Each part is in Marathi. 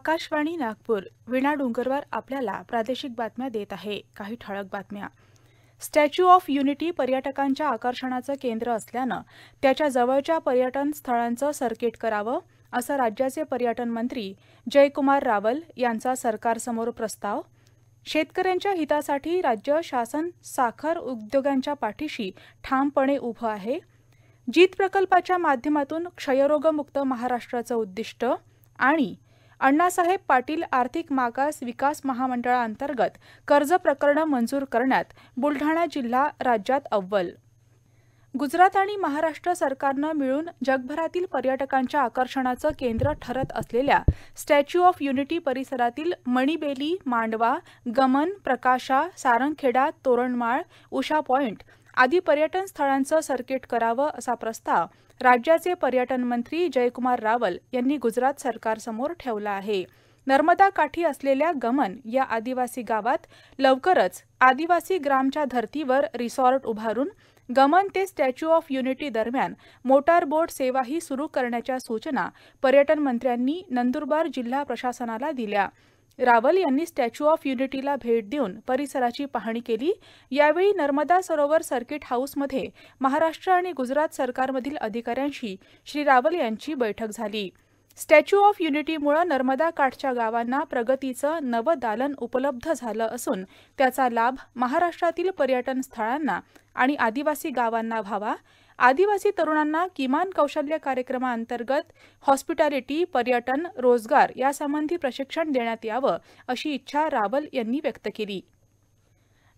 आकाशवाणी नागपूर विणा डोंगरवार आपल्याला प्रादेशिक बातम्या देत आहे काही ठळक बातम्या स्टॅच्यू ऑफ युनिटी पर्यटकांच्या आकर्षणाचं केंद्र असल्यानं त्याच्या जवळच्या पर्यटन स्थळांचं सर्किट करावं असं राज्याचे पर्यटन मंत्री जयकुमार रावल यांचा सरकारसमोर प्रस्ताव शेतकऱ्यांच्या हितासाठी राज्य शासन साखर उद्योगांच्या पाठीशी ठामपणे उभं आहे जीत प्रकल्पाच्या माध्यमातून क्षयरोगमुक्त महाराष्ट्राचं उद्दिष्ट आणि अण्णासाहेब पाटील आर्थिक मागास विकास महामंडळाअंतर्गत कर्ज प्रकरणं मंजूर करण्यात बुलढाणा जिल्हा राज्यात अव्वल गुजरात आणि महाराष्ट्र सरकारनं मिळून जगभरातील पर्यटकांच्या आकर्षणाचं केंद्र ठरत असलेल्या स्टॅच्यू ऑफ युनिटी परिसरातील मणिबेली मांडवा गमन प्रकाशा सारंगखेडा तोरणमाळ उषा पॉइंट आदी पर्यटन स्थळांचं सर्किट करावं असा प्रस्ताव राज्याचे पर्यटन मंत्री जयकुमार रावल यांनी गुजरात सरकारसमोर ठेवला आहे नर्मदा काठी असलेल्या गमन या आदिवासी गावात लवकरच आदिवासी ग्रामच्या धर्तीवर रिसॉर्ट उभारून गमन ते स्टॅच्यू ऑफ युनिटी दरम्यान मोटार बोट सेवाही सुरू करण्याच्या सूचना पर्यटन मंत्र्यांनी नंदुरबार जिल्हा प्रशासनाला दिल्या रावल यांनी स्टॅच्यू ऑफ युनिटीला भेट देऊन परिसराची पाहणी केली यावेळी नर्मदा सरोवर सर्किट हाऊसमध्ये महाराष्ट्र आणि गुजरात सरकारमधील अधिकाऱ्यांशी श्री रावल यांची बैठक झाली स्टॅच्यू ऑफ युनिटीमुळे नर्मदा काठच्या गावांना प्रगतीचं नवं दालन उपलब्ध झालं असून त्याचा लाभ महाराष्ट्रातील पर्यटन स्थळांना आणि आदिवासी गावांना व्हावा आदिवासी तरुणांना किमान कौशल्य कार्यक्रमाअंतर्गत हॉस्पिटॅलिटी पर्यटन रोजगार यासंबंधी प्रशिक्षण देण्यात यावं अशी इच्छा रावल यांनी व्यक्त केली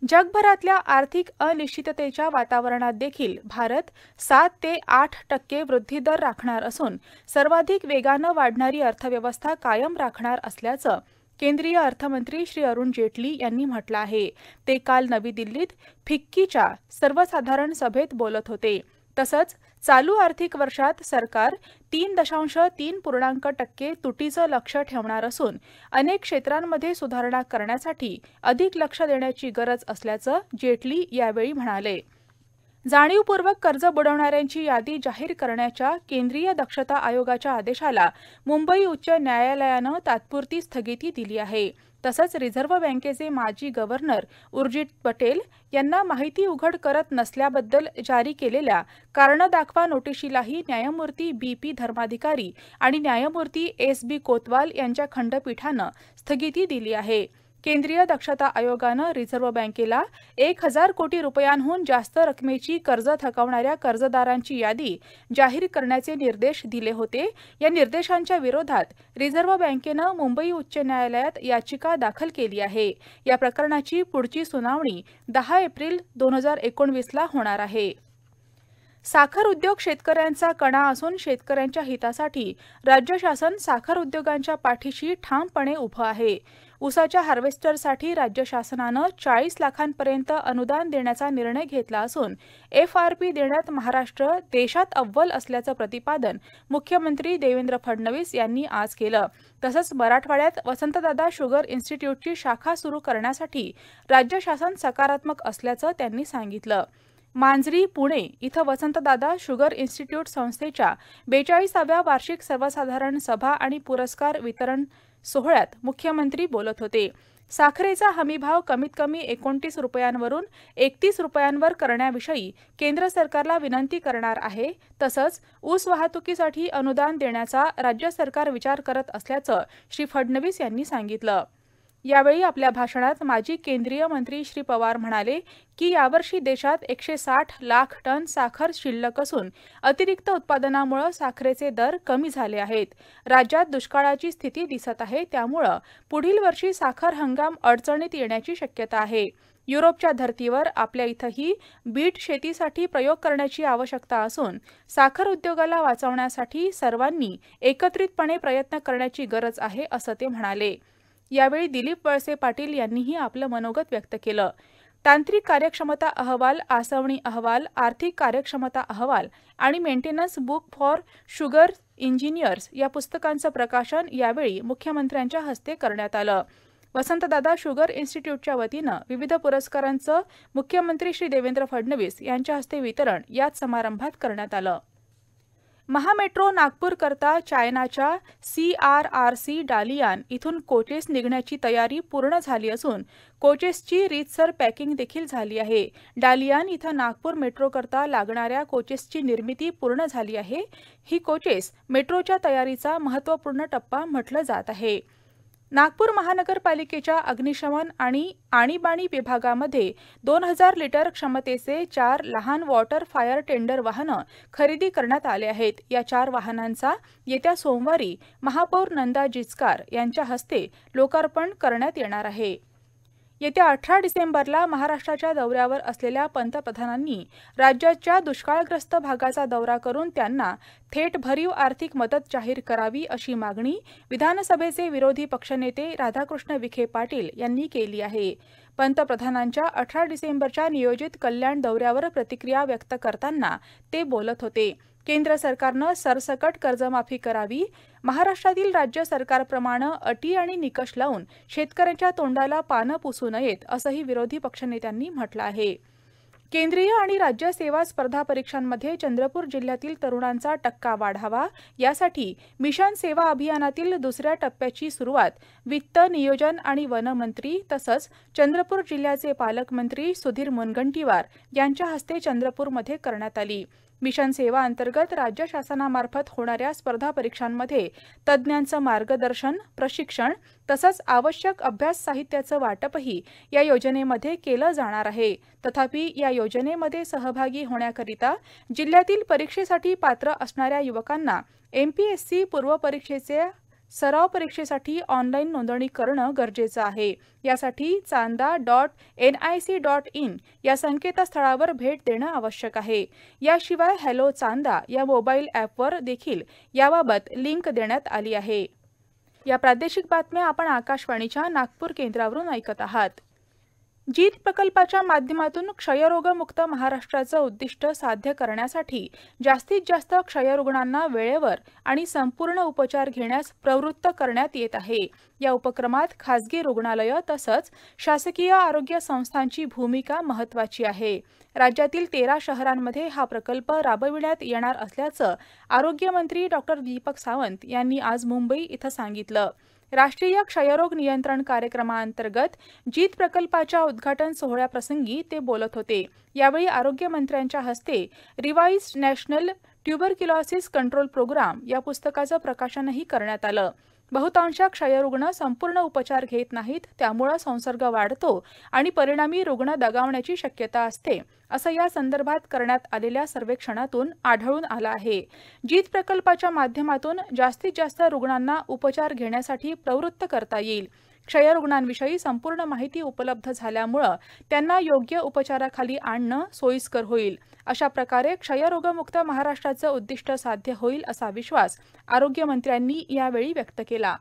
जगभरातल्या आर्थिक अनिश्चिततेच्या वातावरणात देखील भारत सात ते आठ टक्के वृद्धी दर राखणार असून सर्वाधिक वेगानं वाढणारी अर्थव्यवस्था कायम राखणार असल्याचं केंद्रीय अर्थमंत्री श्री अरुण जेटली यांनी म्हटलं आहे ते काल नवी दिल्लीत फिक्कीच्या सर्वसाधारण सभेत बोलत होते तसंच चालू आर्थिक वर्षात सरकार तीन दशांश तीन पूर्णांक टक्के तुटीचं लक्ष ठेवणार असून अनेक क्षेत्रांमध्ये सुधारणा करण्यासाठी अधिक लक्ष देण्याची गरज असल्याचं जेटली यावेळी म्हणाले जाणीवपूर्वक कर्ज बुडवणाऱ्यांची यादी जाहीर करण्याच्या केंद्रीय दक्षता आयोगाच्या आदेशाला मुंबई उच्च न्यायालयानं तात्पुरती स्थगिती दिली आहे तसंच रिझर्व्ह बँकेचे माजी गव्हर्नर उर्जित पटेल यांना माहिती उघड करत नसल्याबद्दल जारी केलेल्या कारण दाखवा नोटिशीलाही न्यायमूर्ती बी पी धर्माधिकारी आणि न्यायमूर्ती एस बी कोतवाल यांच्या खंडपीठानं स्थगिती दिली आहे केंद्रीय दक्षता आयोगानं रिझर्व्ह बँकेला एक हजार कोटी रुपयांहून जास्त रकमेची कर्ज थकवणाऱ्या कर्जदारांची यादी जाहीर करण्याचे निर्देश दिले होते या निर्देशांच्या विरोधात रिझर्व्ह बँकेनं मुंबई उच्च न्यायालयात याचिका दाखल केली आहे या प्रकरणाची पुढची सुनावणी दहा एप्रिल दोन हजार एकोणवीसला होणार आहे साखर उद्योग शेतकऱ्यांचा कणा असून शेतकऱ्यांच्या हितासाठी राज्य शासन साखर उद्योगांच्या पाठीशी ठामपणे उभं आहे उसाच्या हार्वेस्टरसाठी राज्य शासनानं चाळीस लाखांपर्यंत अनुदान देण्याचा निर्णय घेतला असून एफआरपी देण्यात महाराष्ट्र देशात अव्वल असल्याचं प्रतिपादन मुख्यमंत्री देवेंद्र फडणवीस यांनी आज केलं तसंच मराठवाड्यात वसंतदादा शुगर इन्स्टिट्यूटची शाखा सुरू करण्यासाठी राज्य शासन सकारात्मक असल्याचं त्यांनी सांगितलं मांजरी पुणे इथं वसंतदादा शुगर इन्स्टिट्यूट संस्थेच्या बेचाळीसाव्या वार्षिक सर्वसाधारण सभा आणि पुरस्कार वितरण सोहळ्यात मुख्यमंत्री बोलत होते साखरेचा हमीभाव कमीत कमी एकोणतीस रुपयांवरून एकतीस रुपयांवर करण्याविषयी केंद्र सरकारला विनंती करणार आहे तसंच ऊस वाहतुकीसाठी अनुदान देण्याचा राज्य सरकार विचार करत असल्याचं श्री फडणवीस यांनी सांगितलं यावेळी आपल्या भाषणात माजी केंद्रीय मंत्री श्री पवार म्हणाले की यावर्षी देशात एकशे साठ लाख टन साखर शिल्लक असून अतिरिक्त उत्पादनामुळे साखरेचे दर कमी झाले आहेत राज्यात दुष्काळाची स्थिती दिसत आहे त्यामुळं पुढील वर्षी साखर हंगाम अडचणीत येण्याची शक्यता आहे युरोपच्या धर्तीवर आपल्या इथंही बीट शेतीसाठी प्रयोग करण्याची आवश्यकता असून साखर उद्योगाला वाचवण्यासाठी सर्वांनी एकत्रितपणे प्रयत्न करण्याची गरज आहे असं ते म्हणाले यावेळी दिलीप वळसे पाटील यांनीही आपलं मनोगत व्यक्त केलं तांत्रिक कार्यक्षमता अहवाल आसवणी अहवाल आर्थिक कार्यक्षमता अहवाल आणि maintenance book for sugar engineers या पुस्तकांचं प्रकाशन यावेळी मुख्यमंत्र्यांच्या हस्ते करण्यात आलं वसंतदादा शुगर इन्स्टिट्यूटच्या वतीनं विविध पुरस्कारांचं मुख्यमंत्री श्री देवेंद्र फडणवीस यांच्या हस्ते वितरण याच समारंभात करण्यात आलं महामेट्रो नागपूरकरता चायनाच्या C R R C Dalian इथून कोचेस निघण्याची तयारी पूर्ण झाली असून कोचेसची रीतसर पॅकिंग देखील झाली आहे डालियान इथं नागपूर मेट्रोकरता लागणाऱ्या कोचेसची निर्मिती पूर्ण झाली आहे ही कोचेस मेट्रोच्या तयारीचा महत्त्वपूर्ण टप्पा म्हटलं जात आहे नागपूर महानगरपालिकेच्या अग्निशमन आणि आणीबाणी विभागामध्ये दोन हजार लिटर क्षमतेचे चार लहान वॉटर फायर टेंडर वाहनं खरेदी करण्यात आले आहेत या चार वाहनांचा येत्या सोमवारी महापौर नंदा जिचकार यांच्या हस्ते लोकार्पण करण्यात येणार आहे येत्या अठरा डिसेंबरला महाराष्ट्राच्या दौऱ्यावर असलेल्या पंतप्रधानांनी राज्याच्या दुष्काळग्रस्त भागाचा दौरा करून त्यांना थेट भरीव आर्थिक मदत जाहीर करावी अशी मागणी विधानसभेचे विरोधी पक्षनेते राधाकृष्ण विखे पाटील यांनी केली आहे पंतप्रधानांच्या अठरा डिसेंबरच्या नियोजित कल्याण दौऱ्यावर प्रतिक्रिया व्यक्त करताना ते बोलत होते केंद्र सरकारनं सरसकट कर्जमाफी करावी महाराष्ट्रातील राज्य सरकारप्रमाणे अटी आणि निकष लावून शेतकऱ्यांच्या तोंडाला पानं पुसू नयेत असंही विरोधी पक्षनेत्यांनी म्हटलं आहे केंद्रीय आणि राज्य सेवा स्पर्धा परीक्षांमध्ये चंद्रपूर जिल्ह्यातील तरुणांचा टक्का वाढावा यासाठी मिशन सेवा अभियानातील दुसऱ्या टप्प्याची सुरुवात वित्त नियोजन आणि वनमंत्री तसंच चंद्रपूर जिल्ह्याचे पालकमंत्री सुधीर मुनगंटीवार यांच्या हस्ते चंद्रपूरमध्ये करण्यात आली मिशन सेवा अंतर्गत राज्य शासनामार्फत होणाऱ्या स्पर्धा परीक्षांमध्ये तज्ज्ञांचं मार्गदर्शन प्रशिक्षण तसंच आवश्यक अभ्यास साहित्याचं वाटपही या योजनेमध्ये केलं जाणार आहे तथापि या योजनेमध्ये सहभागी होण्याकरिता जिल्ह्यातील परीक्षेसाठी पात्र असणाऱ्या युवकांना एमपीएससी पूर्वपरीक्षेचे सराव परीक्षेसाठी ऑनलाईन नोंदणी करणं गरजेचं आहे यासाठी Chanda dot N I C dot in या संकेतस्थळावर भेट देणं आवश्यक आहे याशिवाय हॅलो चांदा या मोबाईल ॲपवर देखील याबाबत लिंक देण्यात आली आहे या प्रादेशिक बातम्या आपण आकाशवाणीच्या नागपूर केंद्रावरून ऐकत आहात जीत प्रकल्पाच्या माध्यमातून क्षयरोगमुक्त महाराष्ट्राचं उद्दिष्ट साध्य करण्यासाठी जास्तीत जास्त क्षयरुग्णांना वेळेवर आणि संपूर्ण उपचार घेण्यास प्रवृत्त करण्यात येत आहे या उपक्रमात खासगी रुग्णालयं तसंच शासकीय आरोग्य संस्थांची भूमिका महत्वाची आहे राज्यातील तेरा शहरांमध्ये हा प्रकल्प राबविण्यात येणार असल्याचं आरोग्यमंत्री डॉक्टर दीपक सावंत यांनी आज मुंबई इथं सांगितलं राष्ट्रीय क्षयरोग नियंत्रण कार्यक्रमाअंतर्गत जीत प्रकल्पाच्या उद्घाटन सोहळ्याप्रसंगी ते बोलत होते यावेळी आरोग्यमंत्र्यांच्या हस्ते revise national tuberculosis control programme या पुस्तकाचं प्रकाशनही करण्यात आलं बहुतांश क्षयरुग्ण संपूर्ण उपचार घेत नाहीत त्यामुळे संसर्ग वाढतो आणि परिणामी रुग्ण दगावण्याची शक्यता असते असं या संदर्भात करण्यात आलेल्या सर्वेक्षणातून आढळून आलं आहे जीत प्रकल्पाच्या माध्यमातून जास्तीत जास्त रुग्णांना उपचार घेण्यासाठी प्रवृत्त करता येईल क्षयरुग्णांविषयी संपूर्ण माहिती उपलब्ध झाल्यामुळे त्यांना योग्य उपचाराखाली आणणं सोयीस्कर होईल अशा प्रकारे क्षयरोगमुक्त महाराष्ट्राचं उद्दिष्ट साध्य होईल असा विश्वास आरोग्यमंत्र्यांनी यावेळी व्यक्त केला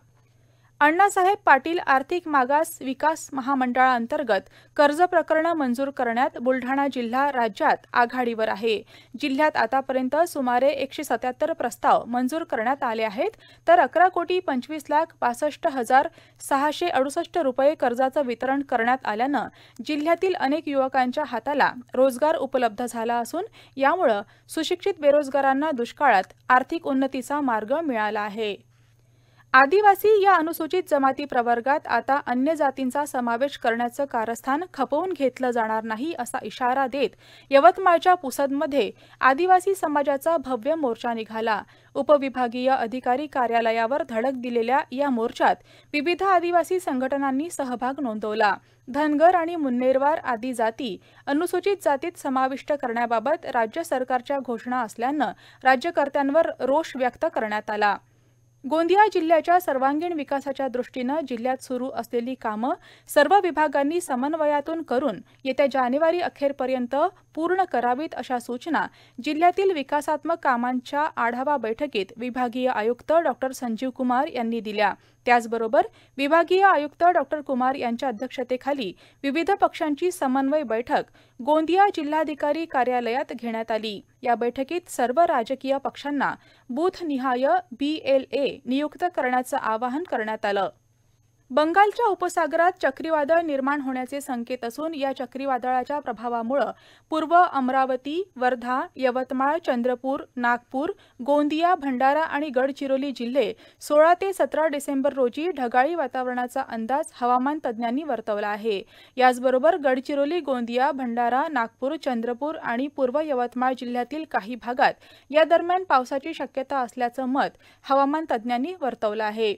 अण्णासाहेब पाटील आर्थिक मागास विकास महामंडळाअंतर्गत कर्ज प्रकरणं मंजूर करण्यात बुलढाणा जिल्हा राज्यात आघाडीवर आहे जिल्ह्यात आतापर्यंत सुमारे एकशे सत्याहत्तर प्रस्ताव मंजूर करण्यात आले आहेत तर अकरा कोटी पंचवीस लाख पासष्ट हजार सहाशे अडुसष्ट रुपये कर्जाचं वितरण करण्यात आल्यानं जिल्ह्यातील अनेक युवकांच्या हाताला रोजगार उपलब्ध झाला असून यामुळं सुशिक्षित बेरोजगारांना दुष्काळात आर्थिक उन्नतीचा मार्ग मिळाला आहे आदिवासी या अनुसूचित जमाती प्रवर्गात आता अन्य जातींचा समावेश करण्याचं कारस्थान खपवून घेतलं जाणार नाही असा इशारा देत यवतमाळच्या पुसदमध्ये आदिवासी समाजाचा भव्य मोर्चा निघाला उपविभागीय अधिकारी कार्यालयावर धडक दिलेल्या या मोर्चात विविध आदिवासी संघटनांनी सहभाग नोंदवला धनगर आणि मुन्नेरवार आदी जाती अनुसूचित जातीत समाविष्ट करण्याबाबत राज्य सरकारच्या घोषणा असल्यानं राज्यकर्त्यांवर रोष व्यक्त करण्यात आला गोंदिया जिल्ह्याच्या सर्वांगीण विकासाच्या दृष्टीनं जिल्ह्यात सुरू असलेली कामं सर्व विभागांनी समन्वयातून करून येत्या जानेवारी अखेरपर्यंत पूर्ण करावीत अशा सूचना जिल्ह्यातील विकासात्मक कामांच्या आढावा बैठकीत विभागीय आयुक्त डॉ संजीव कुमार यांनी दिल्या त्याचबरोबर विभागीय आयुक्त डॉ कुमार यांच्या अध्यक्षतेखाली विविध पक्षांची समन्वय बैठक गोंदिया जिल्हाधिकारी कार्यालयात घेण्यात आली या बैठकीत सर्व राजकीय पक्षांना बूथनिहाय बीएलए नियुक्त करण्याचं आवाहन करण्यात आलं बंगालच्या उपसागरात चक्रीवादळ निर्माण होण्याचे संकेत असून या चक्रीवादळाच्या प्रभावामुळे पूर्व अमरावती वर्धा यवतमाळ चंद्रपूर नागपूर गोंदिया भंडारा आणि गडचिरोली जिल्हे सोळा ते सतरा डिसेंबर रोजी ढगाळी वातावरणाचा अंदाज हवामान तज्ज्ञांनी वर्तवला आहे याचबरोबर गडचिरोली गोंदिया भंडारा नागपूर चंद्रपूर आणि पूर्व यवतमाळ जिल्ह्यातील काही भागात या दरम्यान पावसाची शक्यता असल्याचं मत हवामान तज्ज्ञांनी वर्तवलं आहे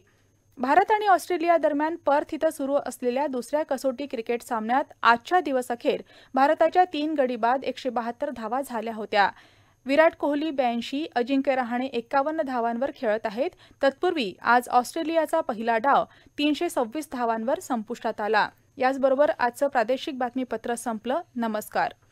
भारत आणि ऑस्ट्रेलिया दरम्यान पर्थ इथं सुरू असलेल्या दुसऱ्या कसोटी क्रिकेट सामन्यात आजच्या दिवसअखेर भारताच्या तीन गडी बाद एकशे बहात्तर धावा झाल्या होत्या विराट कोहली ब्याऐंशी अजिंक्य रहाणे एक्कावन्न धावांवर खेळत आहेत तत्पूर्वी आज ऑस्ट्रेलियाचा पहिला डाव तीनशे सव्वीस धावांवर संपुष्टात आला याचबरोबर आजचं प्रादेशिक बातमीपत्र संपलं नमस्कार